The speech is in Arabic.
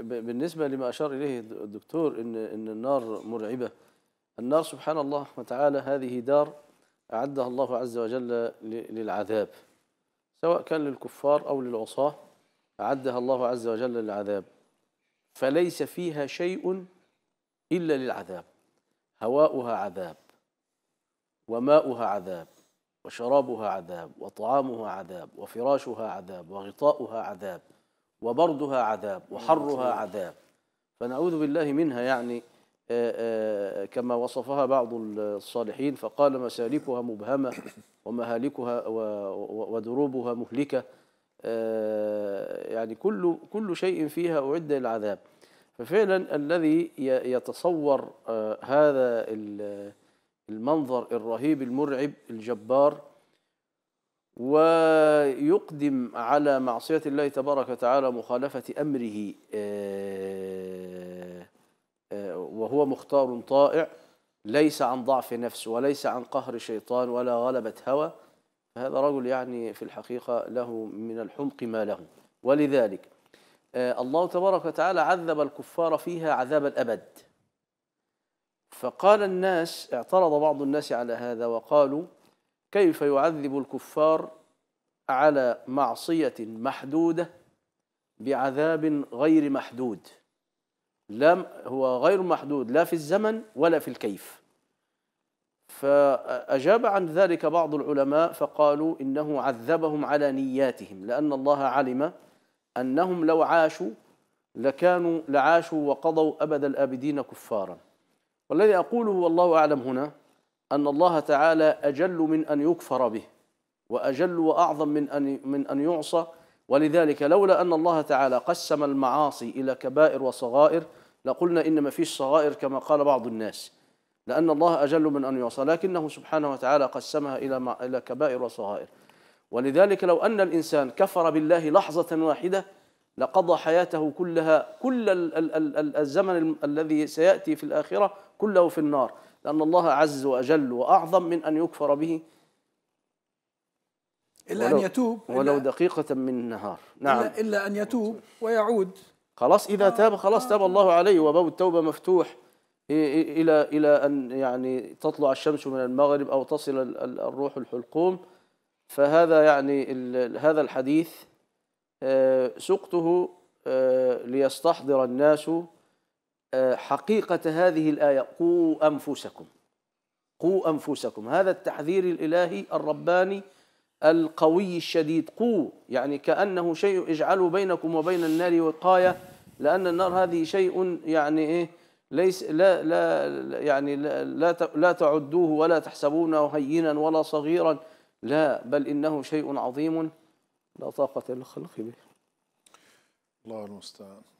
بالنسبة لما أشار إليه الدكتور إن إن النار مرعبة النار سبحان الله وتعالى هذه دار أعدها الله عز وجل للعذاب سواء كان للكفار أو للعصاة أعدها الله عز وجل للعذاب فليس فيها شيء إلا للعذاب هواؤها عذاب وماؤها عذاب وشرابها عذاب وطعامها عذاب وفراشها عذاب وغطاؤها عذاب وبردها عذاب وحرها عذاب فنعوذ بالله منها يعني آه، آه، كما وصفها بعض الصالحين فقال مسالكها مبهمة ومهالكها ودروبها مهلكة آه، يعني كل كل شيء فيها أعد للعذاب ففعلا الذي يتصور هذا المنظر الرهيب المرعب الجبار ويقدم على معصية الله تبارك وتعالى مخالفة أمره آه، آه، وهو مختار طائع ليس عن ضعف نفس وليس عن قهر شيطان ولا غلبة هوى هذا رجل يعني في الحقيقة له من الحمق ما له ولذلك آه، الله تبارك وتعالى عذب الكفار فيها عذاب الأبد فقال الناس اعترض بعض الناس على هذا وقالوا كيف يعذب الكفار على معصية محدودة بعذاب غير محدود لم هو غير محدود لا في الزمن ولا في الكيف فأجاب عن ذلك بعض العلماء فقالوا إنه عذبهم على نياتهم لأن الله علم أنهم لو عاشوا لكانوا لعاشوا وقضوا أبد الآبدين كفارا والذي أقوله والله أعلم هنا أن الله تعالى أجل من أن يكفر به وأجل وأعظم من أن من أن يعصى ولذلك لولا أن الله تعالى قسم المعاصي إلى كبائر وصغائر لقلنا إن ما فيش صغائر كما قال بعض الناس لأن الله أجل من أن يعصى لكنه سبحانه وتعالى قسمها إلى إلى كبائر وصغائر ولذلك لو أن الإنسان كفر بالله لحظة واحدة لقضى حياته كلها كل الزمن الذي سيأتي في الآخرة كله في النار لأن الله عز وجل وأعظم من أن يكفر به إلا أن يتوب ولو دقيقة من النهار نعم إلا, إلا أن يتوب ويعود خلاص إذا آه. تاب خلاص تاب الله عليه وباب التوبة مفتوح إلى إلى أن يعني تطلع الشمس من المغرب أو تصل الروح الحلقوم فهذا يعني هذا الحديث آه، سقته آه، ليستحضر الناس حقيقة هذه الآية قوا أنفسكم قوا أنفسكم هذا التحذير الإلهي الرباني القوي الشديد قوا يعني كأنه شيء اجعله بينكم وبين النار وقاية لأن النار هذه شيء يعني إيه ليس لا لا يعني لا لا, لا تعدوه ولا تحسبونه هينا ولا صغيرا لا بل إنه شيء عظيم لا طاقة للخلق به الله المستعان